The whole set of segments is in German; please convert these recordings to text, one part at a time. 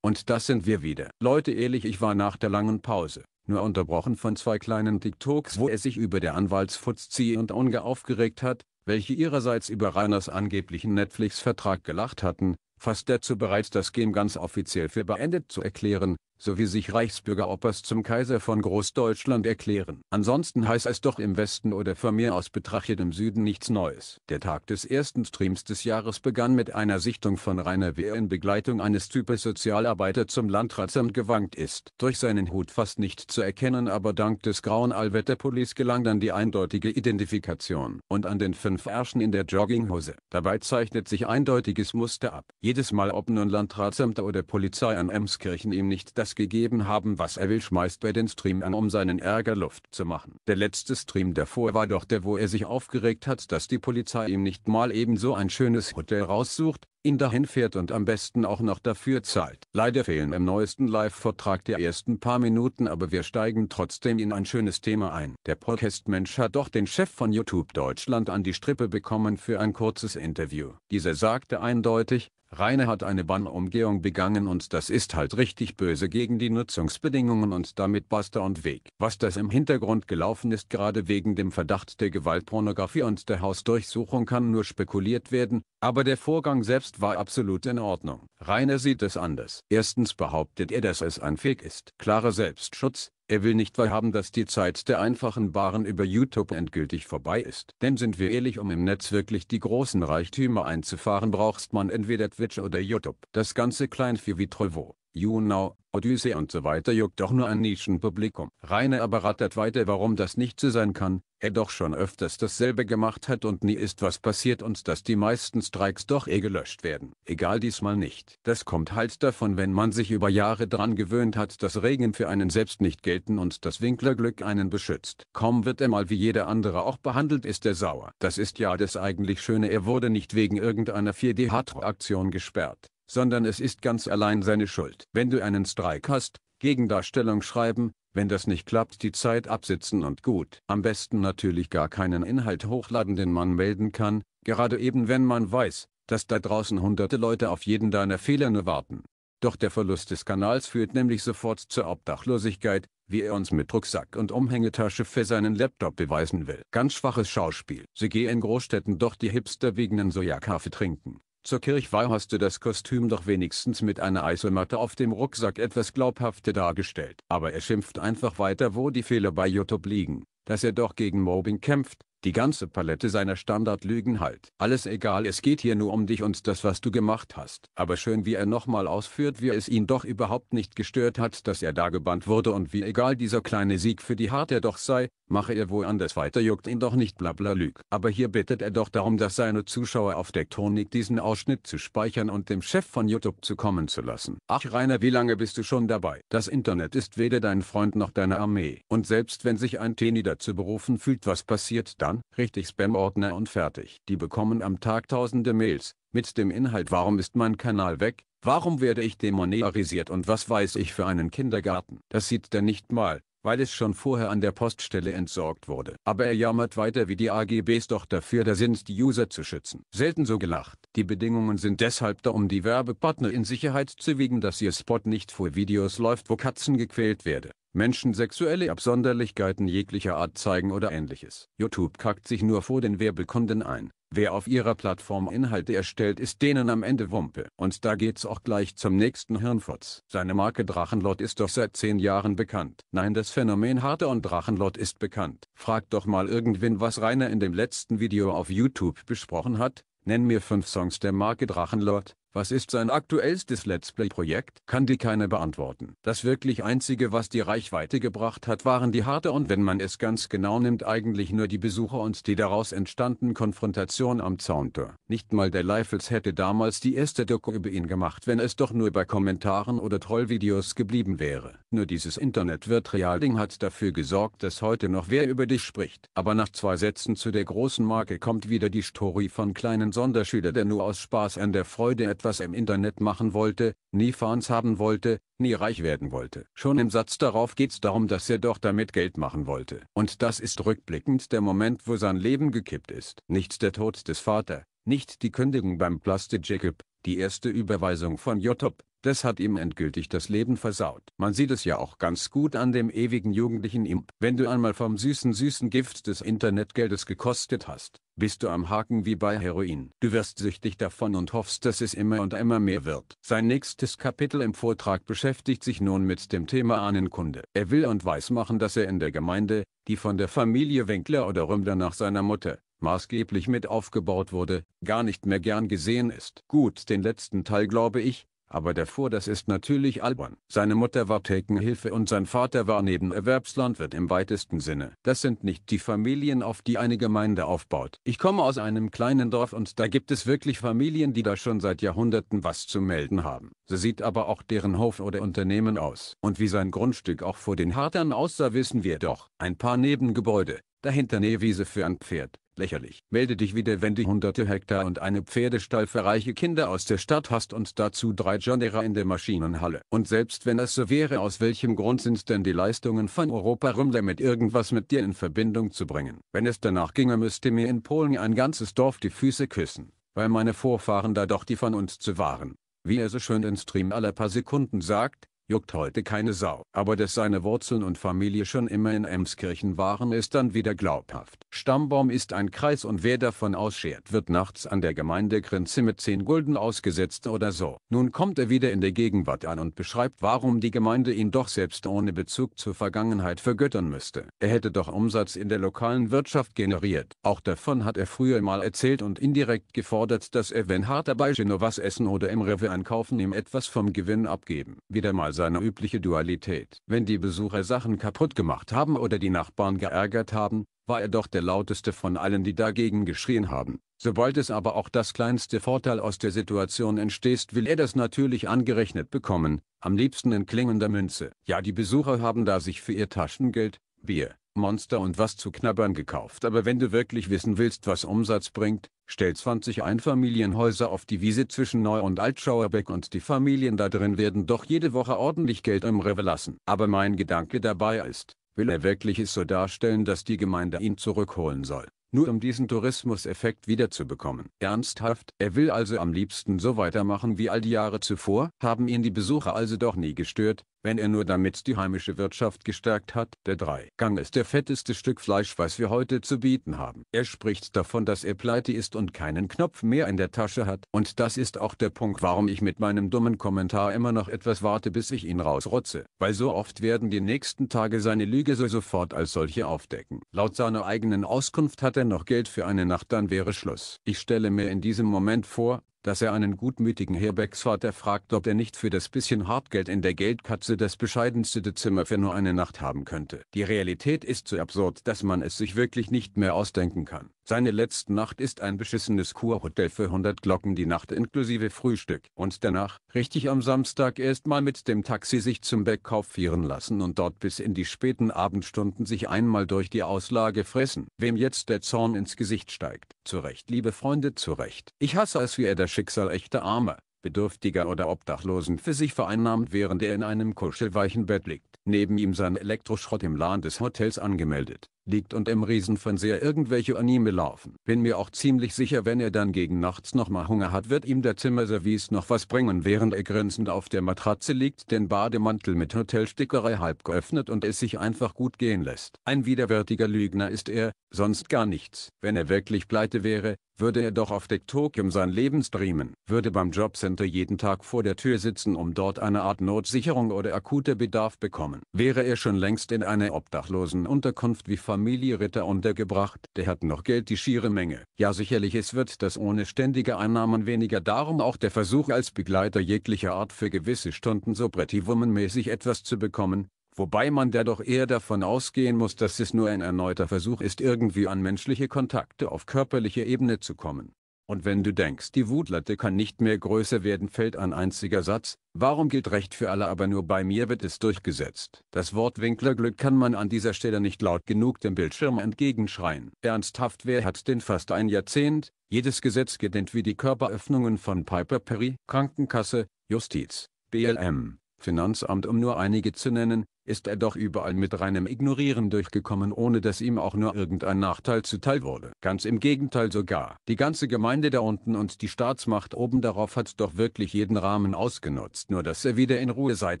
Und das sind wir wieder. Leute ehrlich, ich war nach der langen Pause, nur unterbrochen von zwei kleinen TikToks, wo er sich über der Anwaltsfuzzi und Unge aufgeregt hat, welche ihrerseits über Rainers angeblichen Netflix-Vertrag gelacht hatten, fast dazu bereits das Game ganz offiziell für beendet zu erklären, sowie sich Reichsbürger Oppers zum Kaiser von Großdeutschland erklären. Ansonsten heißt es doch im Westen oder von mir aus betrachtet im Süden nichts Neues. Der Tag des ersten Streams des Jahres begann mit einer Sichtung von Rainer Wehr in Begleitung eines Types Sozialarbeiter zum Landratsamt gewankt ist. Durch seinen Hut fast nicht zu erkennen, aber dank des grauen Allwetterpullis gelang dann die eindeutige Identifikation. Und an den fünf Ärschen in der Jogginghose. Dabei zeichnet sich eindeutiges Muster ab. Jedes Mal ob nun Landratsamt oder Polizei an Emskirchen ihm nicht das das gegeben haben was er will schmeißt bei den Stream an um seinen Ärger Luft zu machen. Der letzte Stream davor war doch der wo er sich aufgeregt hat dass die Polizei ihm nicht mal ebenso ein schönes Hotel raussucht, ihn dahin fährt und am besten auch noch dafür zahlt. Leider fehlen im neuesten Live-Vortrag die ersten paar Minuten, aber wir steigen trotzdem in ein schönes Thema ein. Der Podcast-Mensch hat doch den Chef von YouTube Deutschland an die Strippe bekommen für ein kurzes Interview. Dieser sagte eindeutig, Rainer hat eine Bannumgehung begangen und das ist halt richtig böse gegen die Nutzungsbedingungen und damit basta und weg. Was das im Hintergrund gelaufen ist gerade wegen dem Verdacht der Gewaltpornografie und der Hausdurchsuchung kann nur spekuliert werden, aber der Vorgang selbst war absolut in Ordnung. Rainer sieht es anders. Erstens behauptet er, dass es ein Fake ist. Klarer Selbstschutz, er will nicht wahrhaben, dass die Zeit der einfachen Waren über YouTube endgültig vorbei ist. Denn sind wir ehrlich, um im Netz wirklich die großen Reichtümer einzufahren, brauchst man entweder Twitch oder YouTube. Das ganze Kleinvieh wie Trovo. Junau, Odyssee und so weiter juckt doch nur ein Nischenpublikum. Rainer aber rattert weiter warum das nicht so sein kann, er doch schon öfters dasselbe gemacht hat und nie ist was passiert und dass die meisten Strikes doch eh gelöscht werden. Egal diesmal nicht. Das kommt halt davon wenn man sich über Jahre dran gewöhnt hat dass Regen für einen selbst nicht gelten und das Winklerglück einen beschützt. Kaum wird er mal wie jeder andere auch behandelt ist er sauer. Das ist ja das eigentlich Schöne er wurde nicht wegen irgendeiner 4D-Hardrock-Aktion gesperrt sondern es ist ganz allein seine Schuld. Wenn du einen Streik hast, Gegendarstellung schreiben, wenn das nicht klappt die Zeit absitzen und gut. Am besten natürlich gar keinen Inhalt hochladen den man melden kann, gerade eben wenn man weiß, dass da draußen hunderte Leute auf jeden deiner Fehler nur warten. Doch der Verlust des Kanals führt nämlich sofort zur Obdachlosigkeit, wie er uns mit Rucksack und Umhängetasche für seinen Laptop beweisen will. Ganz schwaches Schauspiel. Sie gehen in Großstädten doch die Hipster wegen einen Sojakaffee trinken. Zur Kirchweih hast du das Kostüm doch wenigstens mit einer Eisematte auf dem Rucksack etwas glaubhafter dargestellt. Aber er schimpft einfach weiter wo die Fehler bei Youtube liegen, dass er doch gegen Mobbing kämpft, die ganze Palette seiner Standardlügen halt. Alles egal, es geht hier nur um dich und das, was du gemacht hast. Aber schön, wie er nochmal ausführt, wie es ihn doch überhaupt nicht gestört hat, dass er da gebannt wurde und wie egal dieser kleine Sieg für die Hart er doch sei, mache er woanders weiter, juckt ihn doch nicht blabla lüg. Aber hier bittet er doch darum, dass seine Zuschauer auf Tektonik diesen Ausschnitt zu speichern und dem Chef von YouTube zu kommen zu lassen. Ach Rainer, wie lange bist du schon dabei? Das Internet ist weder dein Freund noch deine Armee. Und selbst wenn sich ein Teenie dazu berufen fühlt, was passiert da? dann richtig Spam-Ordner und fertig. Die bekommen am Tag tausende Mails, mit dem Inhalt warum ist mein Kanal weg, warum werde ich demonetarisiert und was weiß ich für einen Kindergarten. Das sieht er nicht mal, weil es schon vorher an der Poststelle entsorgt wurde. Aber er jammert weiter wie die AGBs doch dafür da sind, die User zu schützen. Selten so gelacht. Die Bedingungen sind deshalb da, um die Werbepartner in Sicherheit zu wiegen, dass ihr Spot nicht vor Videos läuft, wo Katzen gequält werden, Menschen sexuelle Absonderlichkeiten jeglicher Art zeigen oder ähnliches. YouTube kackt sich nur vor den Werbekunden ein. Wer auf ihrer Plattform Inhalte erstellt, ist denen am Ende Wumpe. Und da geht's auch gleich zum nächsten Hirnfotz. Seine Marke Drachenlord ist doch seit zehn Jahren bekannt. Nein, das Phänomen Harte und Drachenlord ist bekannt. Fragt doch mal irgendwen, was Rainer in dem letzten Video auf YouTube besprochen hat. Nenn mir fünf Songs der Marke Drachenlord. Was ist sein aktuellstes Let's Play-Projekt? Kann dir keiner beantworten. Das wirklich einzige, was die Reichweite gebracht hat, waren die harte und wenn man es ganz genau nimmt, eigentlich nur die Besucher und die daraus entstandenen Konfrontationen am Zauntor. Nicht mal der Leifels hätte damals die erste Doku über ihn gemacht, wenn es doch nur bei Kommentaren oder Trollvideos geblieben wäre. Nur dieses Internet wird ding hat dafür gesorgt, dass heute noch wer über dich spricht. Aber nach zwei Sätzen zu der großen Marke kommt wieder die Story von kleinen Sonderschülern, der nur aus Spaß an der Freude etwas was im Internet machen wollte, nie Fans haben wollte, nie reich werden wollte. Schon im Satz darauf geht's darum, dass er doch damit Geld machen wollte. Und das ist rückblickend der Moment, wo sein Leben gekippt ist. Nicht der Tod des Vaters, nicht die Kündigung beim Plastic Jacob, die erste Überweisung von Jotop, das hat ihm endgültig das Leben versaut. Man sieht es ja auch ganz gut an dem ewigen jugendlichen Imp. Wenn du einmal vom süßen süßen Gift des Internetgeldes gekostet hast, bist du am Haken wie bei Heroin. Du wirst süchtig davon und hoffst, dass es immer und immer mehr wird. Sein nächstes Kapitel im Vortrag beschäftigt sich nun mit dem Thema Ahnenkunde. Er will und weiß machen, dass er in der Gemeinde, die von der Familie Winkler oder Rümmler nach seiner Mutter, maßgeblich mit aufgebaut wurde, gar nicht mehr gern gesehen ist. Gut, den letzten Teil glaube ich, aber davor das ist natürlich albern. Seine Mutter war Thekenhilfe und sein Vater war Nebenerwerbslandwirt im weitesten Sinne. Das sind nicht die Familien, auf die eine Gemeinde aufbaut. Ich komme aus einem kleinen Dorf und da gibt es wirklich Familien, die da schon seit Jahrhunderten was zu melden haben. So sieht aber auch deren Hof oder Unternehmen aus. Und wie sein Grundstück auch vor den Hartern aussah, wissen wir doch. Ein paar Nebengebäude, dahinter Nähwiese für ein Pferd, lächerlich. Melde dich wieder, wenn du hunderte Hektar und eine Pferdestall für reiche Kinder aus der Stadt hast und dazu drei Genera in der Maschinenhalle. Und selbst wenn das so wäre, aus welchem Grund sind denn die Leistungen von Europa Rümler mit irgendwas mit dir in Verbindung zu bringen? Wenn es danach ginge, müsste mir in Polen ein ganzes Dorf die Füße küssen, weil meine Vorfahren da doch die von uns zu waren. Wie er so schön in Stream aller paar Sekunden sagt, juckt heute keine Sau. Aber dass seine Wurzeln und Familie schon immer in Emskirchen waren, ist dann wieder glaubhaft. Stammbaum ist ein Kreis und wer davon ausschert, wird nachts an der Gemeindegrenze mit 10 Gulden ausgesetzt oder so. Nun kommt er wieder in der Gegenwart an und beschreibt, warum die Gemeinde ihn doch selbst ohne Bezug zur Vergangenheit vergöttern müsste. Er hätte doch Umsatz in der lokalen Wirtschaft generiert. Auch davon hat er früher mal erzählt und indirekt gefordert, dass er wenn harter bei Genovas essen oder im Rewe einkaufen ihm etwas vom Gewinn abgeben. Wieder mal seine übliche Dualität. Wenn die Besucher Sachen kaputt gemacht haben oder die Nachbarn geärgert haben, war er doch der lauteste von allen, die dagegen geschrien haben. Sobald es aber auch das kleinste Vorteil aus der Situation entstehst, will er das natürlich angerechnet bekommen, am liebsten in klingender Münze. Ja, die Besucher haben da sich für ihr Taschengeld, Bier, Monster und was zu knabbern gekauft. Aber wenn du wirklich wissen willst, was Umsatz bringt, stell 20 Einfamilienhäuser auf die Wiese zwischen Neu- und Altschauerbeck und die Familien da drin werden doch jede Woche ordentlich Geld im Rewe lassen. Aber mein Gedanke dabei ist, will er wirklich es so darstellen, dass die Gemeinde ihn zurückholen soll, nur um diesen Tourismuseffekt wiederzubekommen. Ernsthaft, er will also am liebsten so weitermachen wie all die Jahre zuvor, haben ihn die Besucher also doch nie gestört, wenn er nur damit die heimische Wirtschaft gestärkt hat. Der Dreigang ist der fetteste Stück Fleisch, was wir heute zu bieten haben. Er spricht davon, dass er pleite ist und keinen Knopf mehr in der Tasche hat. Und das ist auch der Punkt, warum ich mit meinem dummen Kommentar immer noch etwas warte, bis ich ihn rausrotze. Weil so oft werden die nächsten Tage seine Lüge so sofort als solche aufdecken. Laut seiner eigenen Auskunft hat er noch Geld für eine Nacht, dann wäre Schluss. Ich stelle mir in diesem Moment vor, dass er einen gutmütigen Herbergsvater fragt, ob er nicht für das bisschen Hartgeld in der Geldkatze das bescheidenste Zimmer für nur eine Nacht haben könnte. Die Realität ist so absurd, dass man es sich wirklich nicht mehr ausdenken kann. Seine letzte Nacht ist ein beschissenes Kurhotel für 100 Glocken die Nacht inklusive Frühstück. Und danach, richtig am Samstag erstmal mit dem Taxi sich zum Bäckkauf führen lassen und dort bis in die späten Abendstunden sich einmal durch die Auslage fressen. Wem jetzt der Zorn ins Gesicht steigt. Zurecht, liebe Freunde, zurecht. Ich hasse es, wie er das Schicksal echter Arme, Bedürftiger oder Obdachlosen für sich vereinnahmt, während er in einem kuschelweichen Bett liegt. Neben ihm sein Elektroschrott im Laden des Hotels angemeldet liegt und im Riesenfernseher irgendwelche Anime laufen. Bin mir auch ziemlich sicher, wenn er dann gegen nachts nochmal Hunger hat, wird ihm der Zimmerservice noch was bringen, während er grinsend auf der Matratze liegt, den Bademantel mit Hotelstickerei halb geöffnet und es sich einfach gut gehen lässt. Ein widerwärtiger Lügner ist er, sonst gar nichts. Wenn er wirklich pleite wäre, würde er doch auf TikTok sein Leben streamen, würde beim Jobcenter jeden Tag vor der Tür sitzen, um dort eine Art Notsicherung oder akuter Bedarf bekommen. Wäre er schon längst in einer obdachlosen Unterkunft wie Familie Familie Ritter untergebracht. Der hat noch Geld die schiere Menge. Ja sicherlich es wird das ohne ständige Einnahmen weniger darum auch der Versuch als Begleiter jeglicher Art für gewisse Stunden so Pretty Woman-mäßig etwas zu bekommen, wobei man da doch eher davon ausgehen muss, dass es nur ein erneuter Versuch ist irgendwie an menschliche Kontakte auf körperlicher Ebene zu kommen. Und wenn du denkst, die Wutlatte kann nicht mehr größer werden, fällt ein einziger Satz, warum gilt Recht für alle, aber nur bei mir wird es durchgesetzt. Das Wort Winklerglück kann man an dieser Stelle nicht laut genug dem Bildschirm entgegenschreien. Ernsthaft, wer hat denn fast ein Jahrzehnt, jedes Gesetz gedehnt wie die Körperöffnungen von Piper Perry, Krankenkasse, Justiz, BLM, Finanzamt um nur einige zu nennen, ist er doch überall mit reinem Ignorieren durchgekommen ohne dass ihm auch nur irgendein Nachteil zuteil wurde. Ganz im Gegenteil sogar. Die ganze Gemeinde da unten und die Staatsmacht oben darauf hat doch wirklich jeden Rahmen ausgenutzt, nur dass er wieder in Ruhe sein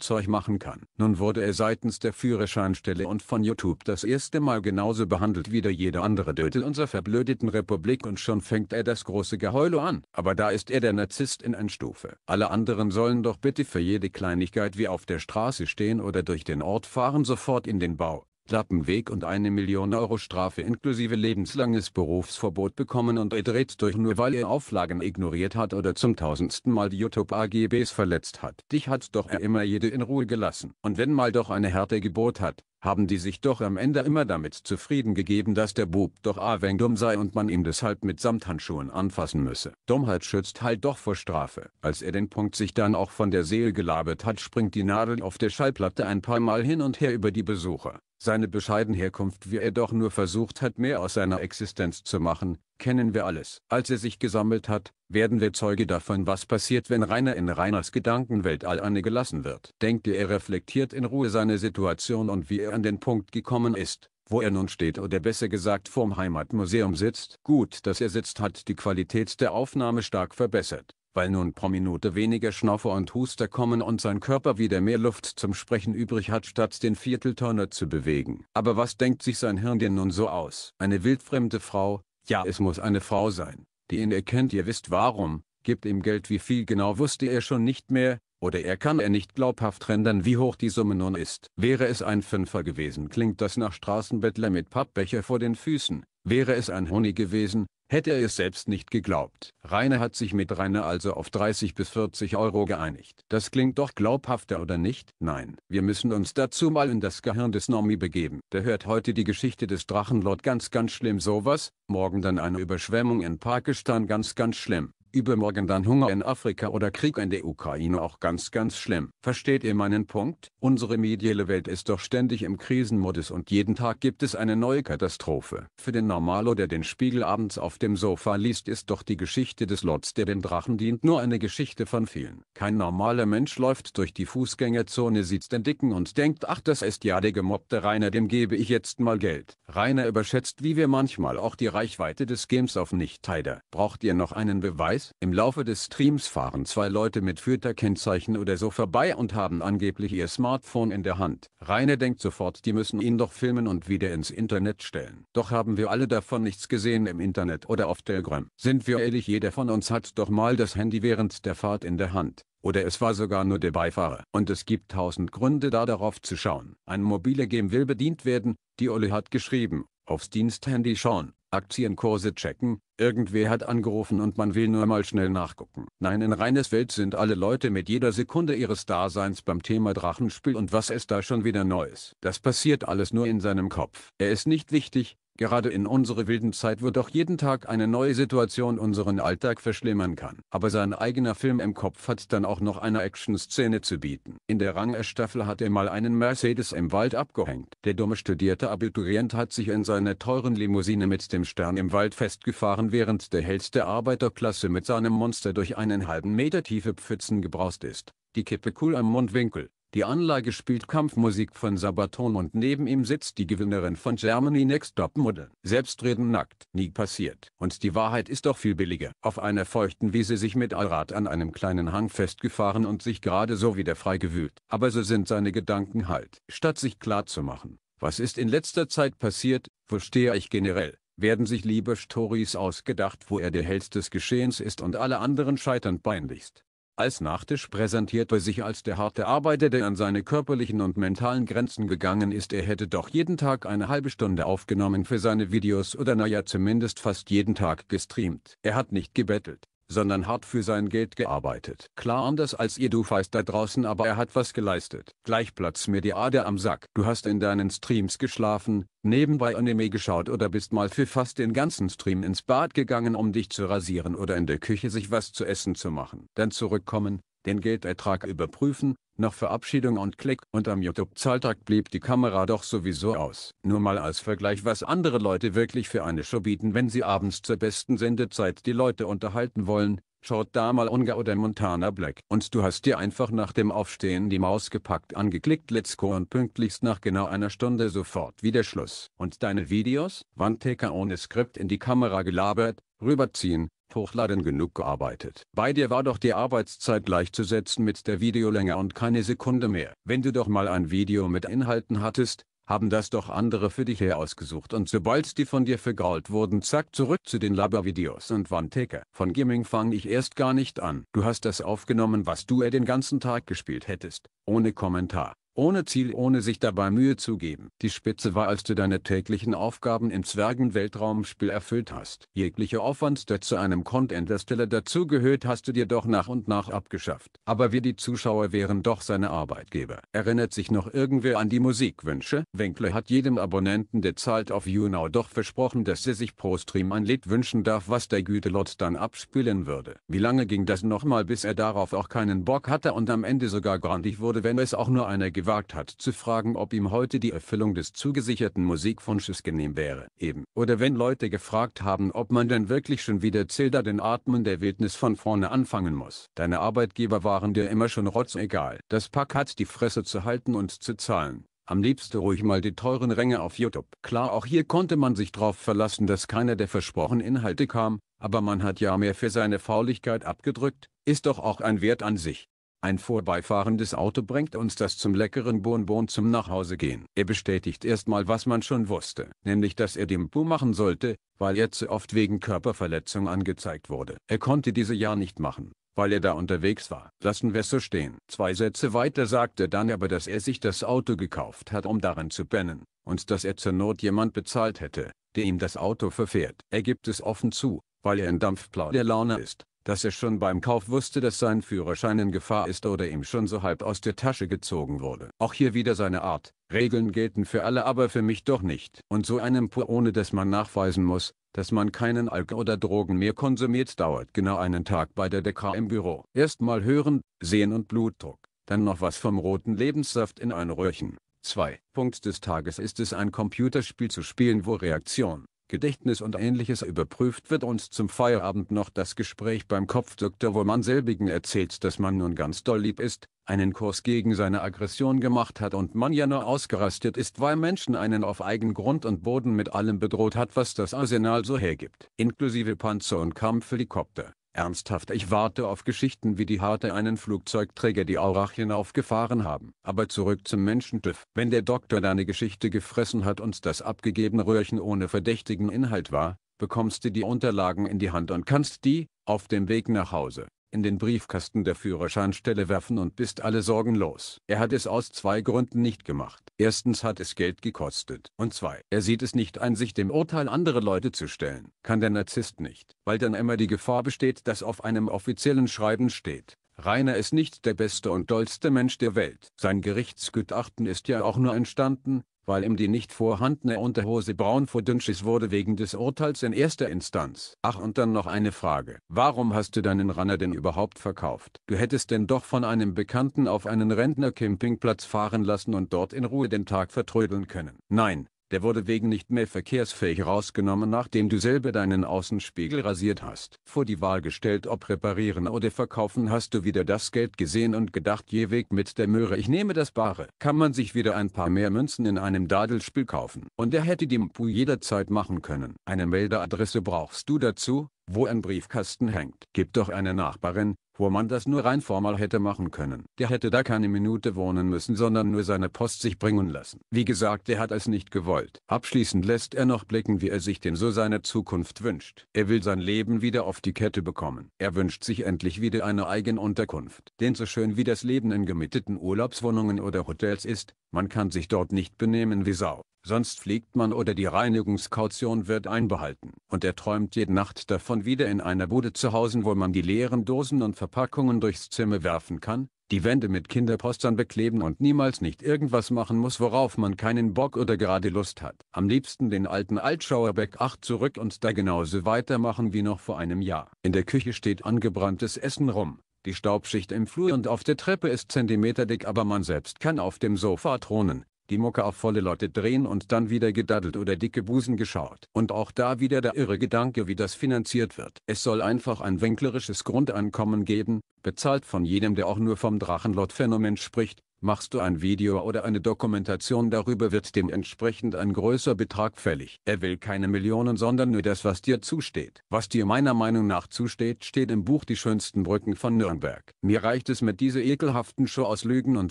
Zeug machen kann. Nun wurde er seitens der Führerscheinstelle und von YouTube das erste Mal genauso behandelt wie der jeder andere Dödel unserer verblödeten Republik und schon fängt er das große Geheule an. Aber da ist er der Narzisst in einer Stufe. Alle anderen sollen doch bitte für jede Kleinigkeit wie auf der Straße stehen oder durch den Ort Brautpaaren sofort in den Bau Klappenweg und eine Million Euro Strafe inklusive lebenslanges Berufsverbot bekommen und er dreht durch nur weil er Auflagen ignoriert hat oder zum tausendsten Mal die YouTube AGBs verletzt hat. Dich hat doch er immer jede in Ruhe gelassen. Und wenn mal doch eine Härte Gebot hat, haben die sich doch am Ende immer damit zufrieden gegeben, dass der Bub doch aweng dumm sei und man ihm deshalb mit Samthandschuhen anfassen müsse. Dummheit schützt halt doch vor Strafe. Als er den Punkt sich dann auch von der Seele gelabert hat, springt die Nadel auf der Schallplatte ein paar Mal hin und her über die Besucher. Seine bescheiden Herkunft wie er doch nur versucht hat mehr aus seiner Existenz zu machen, kennen wir alles. Als er sich gesammelt hat, werden wir Zeuge davon was passiert wenn Rainer in Rainers Gedankenwelt alleine gelassen wird. Denkt ihr er reflektiert in Ruhe seine Situation und wie er an den Punkt gekommen ist, wo er nun steht oder besser gesagt vorm Heimatmuseum sitzt. Gut, dass er sitzt hat die Qualität der Aufnahme stark verbessert weil nun pro Minute weniger Schnaufer und Huster kommen und sein Körper wieder mehr Luft zum Sprechen übrig hat, statt den Vierteltonner zu bewegen. Aber was denkt sich sein Hirn denn nun so aus? Eine wildfremde Frau, ja es muss eine Frau sein, die ihn erkennt, ihr wisst warum, gibt ihm Geld wie viel genau wusste er schon nicht mehr, oder er kann er nicht glaubhaft rendern, wie hoch die Summe nun ist. Wäre es ein Fünfer gewesen, klingt das nach Straßenbettler mit Pappbecher vor den Füßen. Wäre es ein Honig gewesen, Hätte er es selbst nicht geglaubt. Rainer hat sich mit Rainer also auf 30 bis 40 Euro geeinigt. Das klingt doch glaubhafter oder nicht? Nein. Wir müssen uns dazu mal in das Gehirn des Nomi begeben. Der hört heute die Geschichte des Drachenlord ganz ganz schlimm sowas, morgen dann eine Überschwemmung in Pakistan ganz ganz schlimm übermorgen dann Hunger in Afrika oder Krieg in der Ukraine auch ganz ganz schlimm. Versteht ihr meinen Punkt? Unsere mediale Welt ist doch ständig im Krisenmodus und jeden Tag gibt es eine neue Katastrophe. Für den Normalo, der den Spiegel abends auf dem Sofa liest, ist doch die Geschichte des Lots, der dem Drachen dient, nur eine Geschichte von vielen. Kein normaler Mensch läuft durch die Fußgängerzone, sieht den Dicken und denkt, ach das ist ja der gemobbte Rainer, dem gebe ich jetzt mal Geld. Rainer überschätzt wie wir manchmal auch die Reichweite des Games auf Nicht-Tider. Braucht ihr noch einen Beweis? Hinweis, im Laufe des Streams fahren zwei Leute mit Führerkennzeichen oder so vorbei und haben angeblich ihr Smartphone in der Hand. Rainer denkt sofort, die müssen ihn doch filmen und wieder ins Internet stellen. Doch haben wir alle davon nichts gesehen im Internet oder auf Telegram. Sind wir ehrlich, jeder von uns hat doch mal das Handy während der Fahrt in der Hand oder es war sogar nur der Beifahrer. Und es gibt tausend Gründe da darauf zu schauen. Ein mobile Game will bedient werden, die Olle hat geschrieben, aufs Diensthandy schauen. Aktienkurse checken, irgendwer hat angerufen und man will nur mal schnell nachgucken. Nein, in reines Welt sind alle Leute mit jeder Sekunde ihres Daseins beim Thema Drachenspiel und was ist da schon wieder Neues. Das passiert alles nur in seinem Kopf. Er ist nicht wichtig, Gerade in unserer wilden Zeit wo doch jeden Tag eine neue Situation unseren Alltag verschlimmern kann. Aber sein eigener Film im Kopf hat dann auch noch eine Action-Szene zu bieten. In der Rangerstaffel hat er mal einen Mercedes im Wald abgehängt. Der dumme studierte Abiturient hat sich in seiner teuren Limousine mit dem Stern im Wald festgefahren während der Held der Arbeiterklasse mit seinem Monster durch einen halben Meter tiefe Pfützen gebraust ist die Kippe cool am Mundwinkel. Die Anlage spielt Kampfmusik von Sabaton und neben ihm sitzt die Gewinnerin von Germany Next Top Model. Selbstreden nackt, nie passiert. Und die Wahrheit ist doch viel billiger. Auf einer feuchten Wiese sich mit Allrad an einem kleinen Hang festgefahren und sich gerade so wieder freigewühlt. Aber so sind seine Gedanken halt. Statt sich klarzumachen, was ist in letzter Zeit passiert, wo stehe ich generell, werden sich lieber Stories ausgedacht, wo er der Held des Geschehens ist und alle anderen scheitern peinlichst. Als Nachtisch präsentierte sich als der harte Arbeiter, der an seine körperlichen und mentalen Grenzen gegangen ist. Er hätte doch jeden Tag eine halbe Stunde aufgenommen für seine Videos oder naja zumindest fast jeden Tag gestreamt. Er hat nicht gebettelt sondern hart für sein Geld gearbeitet. Klar anders als ihr du feist da draußen, aber er hat was geleistet. Gleich platz mir die Ader am Sack. Du hast in deinen Streams geschlafen, nebenbei Anime geschaut oder bist mal für fast den ganzen Stream ins Bad gegangen, um dich zu rasieren oder in der Küche sich was zu essen zu machen. Dann zurückkommen, den Geldertrag überprüfen, nach Verabschiedung und Klick und am YouTube-Zahltag blieb die Kamera doch sowieso aus. Nur mal als Vergleich, was andere Leute wirklich für eine Show bieten, wenn sie abends zur besten Sendezeit die Leute unterhalten wollen. Schaut da mal Ungar oder Montana Black. Und du hast dir einfach nach dem Aufstehen die Maus gepackt, angeklickt, let's go und pünktlichst nach genau einer Stunde sofort wieder Schluss. Und deine Videos? Wandtaker ohne Skript in die Kamera gelabert, rüberziehen, Hochladen genug gearbeitet. Bei dir war doch die Arbeitszeit gleichzusetzen mit der Videolänge und keine Sekunde mehr. Wenn du doch mal ein Video mit Inhalten hattest, haben das doch andere für dich herausgesucht und sobald die von dir vergault wurden, zack zurück zu den Labervideos und One-Taker. Von Gaming fange ich erst gar nicht an. Du hast das aufgenommen, was du er eh den ganzen Tag gespielt hättest, ohne Kommentar. Ohne Ziel, ohne sich dabei Mühe zu geben. Die Spitze war, als du deine täglichen Aufgaben im Zwergen-Weltraumspiel erfüllt hast. Jegliche Aufwand, der zu einem Content der dazugehört, hast du dir doch nach und nach abgeschafft. Aber wir die Zuschauer wären doch seine Arbeitgeber. Erinnert sich noch irgendwer an die Musikwünsche? Winkler hat jedem Abonnenten, der zahlt auf YouNow doch versprochen, dass er sich pro Stream ein Lied wünschen darf, was der Gütelot dann abspielen würde. Wie lange ging das nochmal, bis er darauf auch keinen Bock hatte und am Ende sogar grandig wurde, wenn es auch nur einer gewinnt? gewagt hat zu fragen, ob ihm heute die Erfüllung des zugesicherten Musikwunsches genehm wäre. Eben. Oder wenn Leute gefragt haben, ob man denn wirklich schon wieder Zilda den Atmen der Wildnis von vorne anfangen muss. Deine Arbeitgeber waren dir immer schon rotzegal. Das Pack hat die Fresse zu halten und zu zahlen. Am liebsten ruhig mal die teuren Ränge auf YouTube. Klar, auch hier konnte man sich drauf verlassen, dass keiner der versprochenen Inhalte kam, aber man hat ja mehr für seine Fauligkeit abgedrückt, ist doch auch ein Wert an sich. Ein vorbeifahrendes Auto bringt uns das zum leckeren Bonbon zum Nachhausegehen. Er bestätigt erstmal was man schon wusste, nämlich dass er den Bu machen sollte, weil er zu oft wegen Körperverletzung angezeigt wurde. Er konnte diese ja nicht machen, weil er da unterwegs war. Lassen wir es so stehen. Zwei Sätze weiter sagte dann aber, dass er sich das Auto gekauft hat, um darin zu pennen, und dass er zur Not jemand bezahlt hätte, der ihm das Auto verfährt. Er gibt es offen zu, weil er in dampfplauderlaune ist dass er schon beim Kauf wusste, dass sein Führerschein in Gefahr ist oder ihm schon so halb aus der Tasche gezogen wurde. Auch hier wieder seine Art. Regeln gelten für alle, aber für mich doch nicht. Und so einem Pur, ohne dass man nachweisen muss, dass man keinen Alkohol oder Drogen mehr konsumiert, dauert genau einen Tag bei der DK im Büro. Erstmal hören, sehen und Blutdruck. Dann noch was vom roten Lebenssaft in ein Röhrchen. 2. Punkt des Tages ist es ein Computerspiel zu spielen, wo Reaktion, Gedächtnis und ähnliches überprüft wird und zum Feierabend noch das Gespräch beim Kopfdoktor, wo man selbigen erzählt, dass man nun ganz doll lieb ist, einen Kurs gegen seine Aggression gemacht hat und man ja nur ausgerastet ist, weil Menschen einen auf eigen Grund und Boden mit allem bedroht hat, was das Arsenal so hergibt, inklusive Panzer und Kampfhelikopter. Ernsthaft, ich warte auf Geschichten wie die harte einen Flugzeugträger die Aurachien aufgefahren haben. Aber zurück zum Menschentüff. Wenn der Doktor deine Geschichte gefressen hat und das abgegebene Röhrchen ohne verdächtigen Inhalt war, bekommst du die Unterlagen in die Hand und kannst die, auf dem Weg nach Hause, in den Briefkasten der Führerscheinstelle werfen und bist alle Sorgen los. Er hat es aus zwei Gründen nicht gemacht. Erstens hat es Geld gekostet. Und zwei, er sieht es nicht ein, sich dem Urteil anderer Leute zu stellen. Kann der Narzisst nicht, weil dann immer die Gefahr besteht, dass auf einem offiziellen Schreiben steht. Rainer ist nicht der beste und dollste Mensch der Welt. Sein Gerichtsgutachten ist ja auch nur entstanden, weil ihm die nicht vorhandene Unterhose braun vor Dünnschiss wurde wegen des Urteils in erster Instanz. Ach und dann noch eine Frage. Warum hast du deinen Runner denn überhaupt verkauft? Du hättest denn doch von einem Bekannten auf einen Rentner-Campingplatz fahren lassen und dort in Ruhe den Tag vertrödeln können. Nein, der wurde wegen nicht mehr verkehrsfähig rausgenommen, nachdem du selber deinen Außenspiegel rasiert hast. Vor die Wahl gestellt, ob reparieren oder verkaufen, hast du wieder das Geld gesehen und gedacht, je weg mit der Möhre, ich nehme das Bare. Kann man sich wieder ein paar mehr Münzen in einem Dadelspiel kaufen. Und er hätte die Mpu jederzeit machen können. Eine Meldeadresse brauchst du dazu, wo ein Briefkasten hängt. Gib doch eine Nachbarin, wo man das nur rein formal hätte machen können. Der hätte da keine Minute wohnen müssen, sondern nur seine Post sich bringen lassen. Wie gesagt, er hat es nicht gewollt. Abschließend lässt er noch blicken, wie er sich denn so seine Zukunft wünscht. Er will sein Leben wieder auf die Kette bekommen. Er wünscht sich endlich wieder eine eigene Unterkunft. Denn so schön wie das Leben in gemieteten Urlaubswohnungen oder Hotels ist, man kann sich dort nicht benehmen wie Sau. Sonst fliegt man oder die Reinigungskaution wird einbehalten. Und er träumt jede Nacht davon wieder in einer Bude zu Hause, wo man die leeren Dosen und Verpackungen durchs Zimmer werfen kann, die Wände mit Kinderpostern bekleben und niemals nicht irgendwas machen muss, worauf man keinen Bock oder gerade Lust hat. Am liebsten den alten Altschauerbeck 8 zurück und da genauso weitermachen wie noch vor einem Jahr. In der Küche steht angebranntes Essen rum. Die Staubschicht im Flur und auf der Treppe ist zentimeterdick, aber man selbst kann auf dem Sofa thronen die Mucke auf volle Leute drehen und dann wieder gedaddelt oder dicke Busen geschaut. Und auch da wieder der irre Gedanke, wie das finanziert wird. Es soll einfach ein winklerisches Grundeinkommen geben, bezahlt von jedem, der auch nur vom Drachenlot-Phänomen spricht, Machst du ein Video oder eine Dokumentation darüber wird dementsprechend ein größer Betrag fällig. Er will keine Millionen, sondern nur das, was dir zusteht. Was dir meiner Meinung nach zusteht, steht im Buch Die schönsten Brücken von Nürnberg. Mir reicht es mit dieser ekelhaften Show aus Lügen und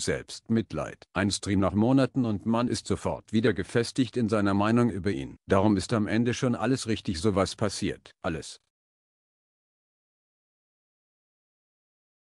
Selbstmitleid. Ein Stream nach Monaten und man ist sofort wieder gefestigt in seiner Meinung über ihn. Darum ist am Ende schon alles richtig sowas passiert. Alles.